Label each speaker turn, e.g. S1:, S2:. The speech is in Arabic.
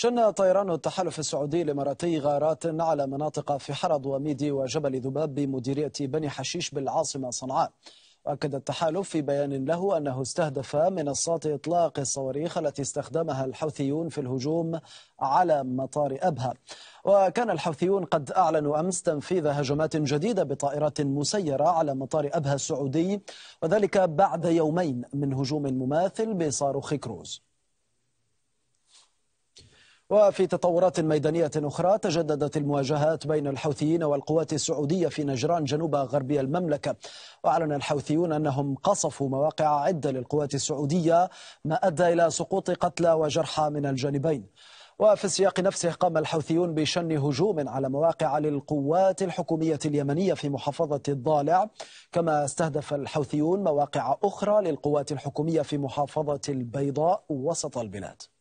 S1: شن طيران التحالف السعودي الإماراتي غارات على مناطق في حرض وميدي وجبل ذباب بمديرية بني حشيش بالعاصمة صنعاء وأكد التحالف في بيان له أنه استهدف منصات إطلاق الصواريخ التي استخدمها الحوثيون في الهجوم على مطار أبها وكان الحوثيون قد أعلنوا أمس تنفيذ هجمات جديدة بطائرات مسيرة على مطار أبها السعودي وذلك بعد يومين من هجوم مماثل بصاروخ كروز وفي تطورات ميدانية أخرى تجددت المواجهات بين الحوثيين والقوات السعودية في نجران جنوب غربي المملكة وأعلن الحوثيون أنهم قصفوا مواقع عدة للقوات السعودية ما أدى إلى سقوط قتلى وجرحى من الجانبين وفي السياق نفسه قام الحوثيون بشن هجوم على مواقع للقوات الحكومية اليمنية في محافظة الضالع كما استهدف الحوثيون مواقع أخرى للقوات الحكومية في محافظة البيضاء وسط البلاد